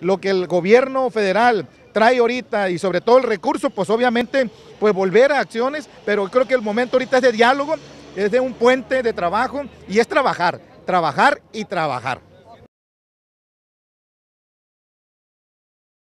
lo que el gobierno federal trae ahorita y sobre todo el recurso, pues obviamente, pues volver a acciones, pero creo que el momento ahorita es de diálogo, es de un puente de trabajo y es trabajar, trabajar y trabajar.